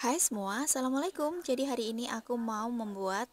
Hai semua, Assalamualaikum Jadi hari ini aku mau membuat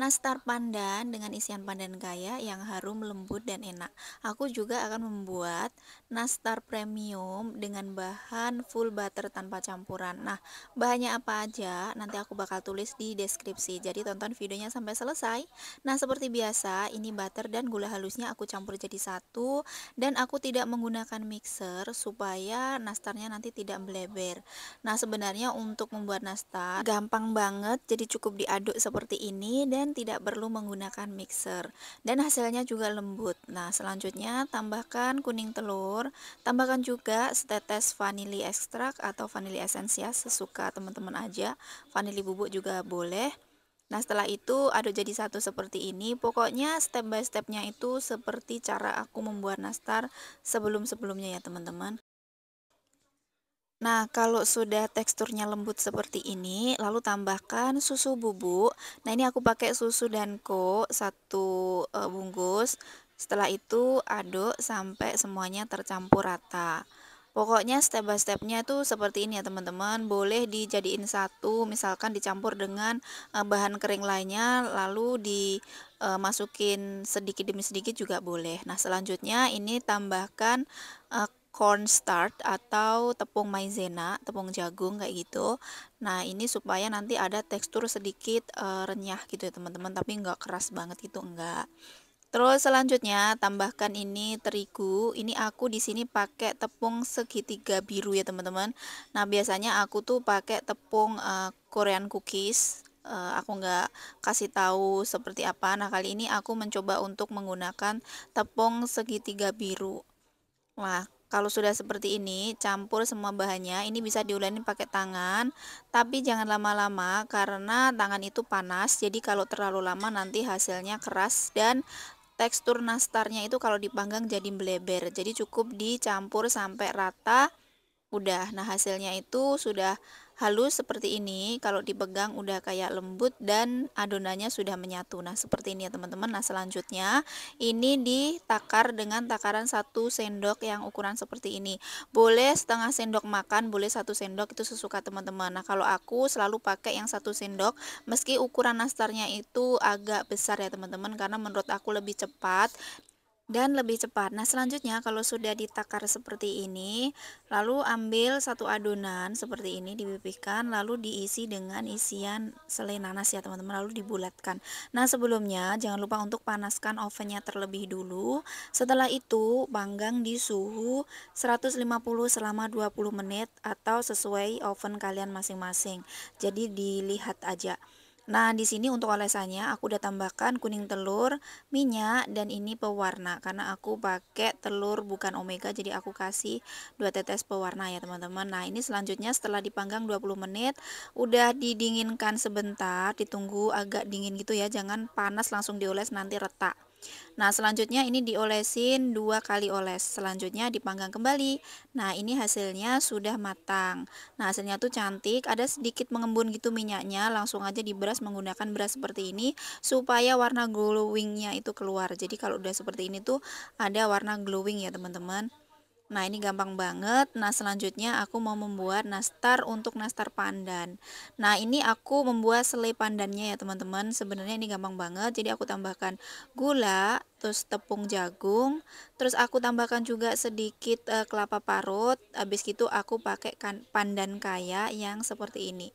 nastar pandan dengan isian pandan kaya yang harum, lembut, dan enak. Aku juga akan membuat nastar premium dengan bahan full butter tanpa campuran. Nah, bahannya apa aja nanti aku bakal tulis di deskripsi. Jadi tonton videonya sampai selesai. Nah, seperti biasa, ini butter dan gula halusnya aku campur jadi satu dan aku tidak menggunakan mixer supaya nastarnya nanti tidak meleber. Nah, sebenarnya untuk membuat nastar gampang banget, jadi cukup diaduk seperti ini dan Kan tidak perlu menggunakan mixer dan hasilnya juga lembut nah selanjutnya tambahkan kuning telur tambahkan juga setetes vanili ekstrak atau vanili esensia sesuka teman-teman aja vanili bubuk juga boleh Nah setelah itu aduk jadi satu seperti ini Pokoknya step by stepnya itu seperti cara aku membuat nastar sebelum-sebelumnya ya teman-teman Nah, kalau sudah teksturnya lembut seperti ini, lalu tambahkan susu bubuk. Nah, ini aku pakai susu danco satu e, bungkus. Setelah itu aduk sampai semuanya tercampur rata. Pokoknya step by stepnya itu seperti ini ya teman-teman Boleh dijadiin satu misalkan dicampur dengan eh, bahan kering lainnya Lalu dimasukin eh, sedikit demi sedikit juga boleh Nah selanjutnya ini tambahkan corn start atau tepung maizena, tepung jagung kayak gitu. Nah, ini supaya nanti ada tekstur sedikit e, renyah gitu ya, teman-teman, tapi enggak keras banget gitu enggak. Terus selanjutnya tambahkan ini terigu. Ini aku di sini pakai tepung segitiga biru ya, teman-teman. Nah, biasanya aku tuh pakai tepung e, Korean cookies uh, aku nggak kasih tahu seperti apa. Nah kali ini aku mencoba untuk menggunakan tepung segitiga biru. Nah kalau sudah seperti ini, campur semua bahannya. Ini bisa diuleni pakai tangan, tapi jangan lama-lama karena tangan itu panas. Jadi kalau terlalu lama nanti hasilnya keras dan tekstur nastarnya itu kalau dipanggang jadi meleber. Jadi cukup dicampur sampai rata. Udah. Nah, hasilnya itu sudah halus seperti ini kalau dipegang udah kayak lembut dan adonannya sudah menyatu nah seperti ini ya teman-teman nah selanjutnya ini ditakar dengan takaran satu sendok yang ukuran seperti ini boleh setengah sendok makan boleh satu sendok itu sesuka teman-teman nah kalau aku selalu pakai yang satu sendok meski ukuran nastarnya itu agak besar ya teman-teman karena menurut aku lebih cepat dan lebih cepat. Nah, selanjutnya kalau sudah ditakar seperti ini, lalu ambil satu adonan seperti ini dipipihkan lalu diisi dengan isian selai nanas ya, teman-teman, lalu dibulatkan. Nah, sebelumnya jangan lupa untuk panaskan ovennya terlebih dulu. Setelah itu, panggang di suhu 150 selama 20 menit atau sesuai oven kalian masing-masing. Jadi dilihat aja. Nah, di sini untuk olesannya aku udah tambahkan kuning telur, minyak, dan ini pewarna karena aku pakai telur bukan omega jadi aku kasih dua tetes pewarna ya, teman-teman. Nah, ini selanjutnya setelah dipanggang 20 menit, udah didinginkan sebentar, ditunggu agak dingin gitu ya, jangan panas langsung dioles nanti retak. Nah, selanjutnya ini diolesin dua kali oles. Selanjutnya dipanggang kembali. Nah, ini hasilnya sudah matang. Nah, hasilnya tuh cantik, ada sedikit mengembun gitu minyaknya. Langsung aja diberas menggunakan beras seperti ini supaya warna glowingnya itu keluar. Jadi kalau udah seperti ini tuh ada warna glowing ya, teman-teman. Nah, ini gampang banget. Nah, selanjutnya aku mau membuat nastar untuk nastar pandan. Nah, ini aku membuat selai pandannya ya, teman-teman. Sebenarnya ini gampang banget. Jadi aku tambahkan gula, terus tepung jagung, terus aku tambahkan juga sedikit eh, kelapa parut. Habis itu aku pakai kan pandan kaya yang seperti ini.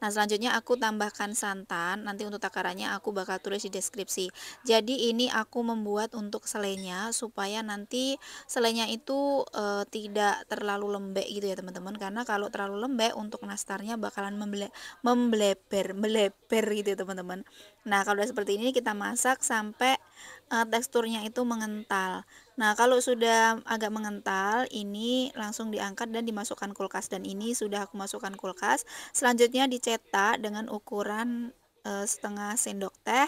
Nah, selanjutnya aku tambahkan santan. Nanti untuk takarannya aku bakal tulis di deskripsi. Jadi ini aku membuat untuk selainya supaya nanti selainya itu e, tidak terlalu lembek gitu ya, teman-teman. Karena kalau terlalu lembek untuk nastarnya bakalan memble membleber, meleber gitu ya, teman-teman. Nah, kalau udah seperti ini kita masak sampai uh, teksturnya itu mengental. Nah, kalau sudah agak mengental, ini langsung diangkat dan dimasukkan kulkas dan ini sudah aku masukkan kulkas. Selanjutnya dicetak dengan ukuran uh, setengah sendok teh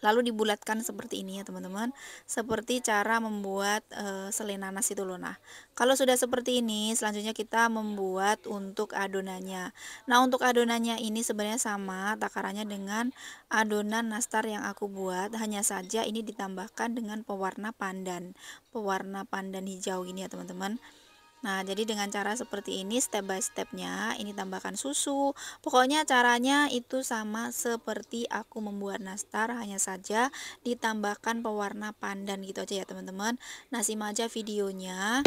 lalu dibulatkan seperti ini ya teman-teman seperti cara membuat e, eh, selai nanas itu loh nah kalau sudah seperti ini selanjutnya kita membuat untuk adonannya nah untuk adonannya ini sebenarnya sama takarannya dengan adonan nastar yang aku buat hanya saja ini ditambahkan dengan pewarna pandan pewarna pandan hijau ini ya teman-teman Nah, jadi dengan cara seperti ini step by stepnya, ini tambahkan susu. Pokoknya caranya itu sama seperti aku membuat nastar, hanya saja ditambahkan pewarna pandan gitu aja ya teman-teman. Nah, simak aja videonya.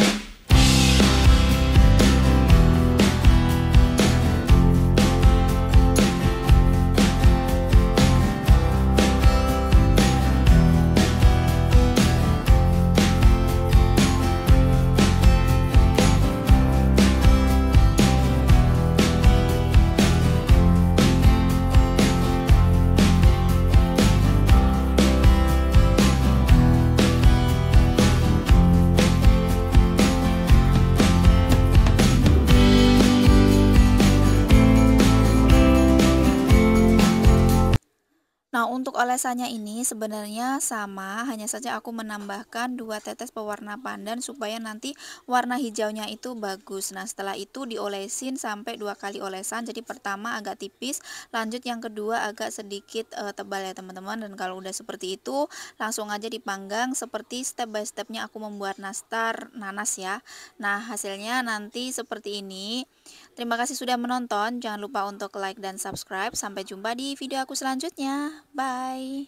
Nah, untuk olesannya ini sebenarnya sama, hanya saja aku menambahkan dua tetes pewarna pandan supaya nanti warna hijaunya itu bagus. Nah, setelah itu diolesin sampai dua kali olesan. Jadi pertama agak tipis, lanjut yang kedua agak sedikit e, tebal ya, teman-teman. Dan kalau udah seperti itu, langsung aja dipanggang seperti step by stepnya aku membuat nastar nanas ya. Nah, hasilnya nanti seperti ini. Terima kasih sudah menonton. Jangan lupa untuk like dan subscribe. Sampai jumpa di video aku selanjutnya. Bye.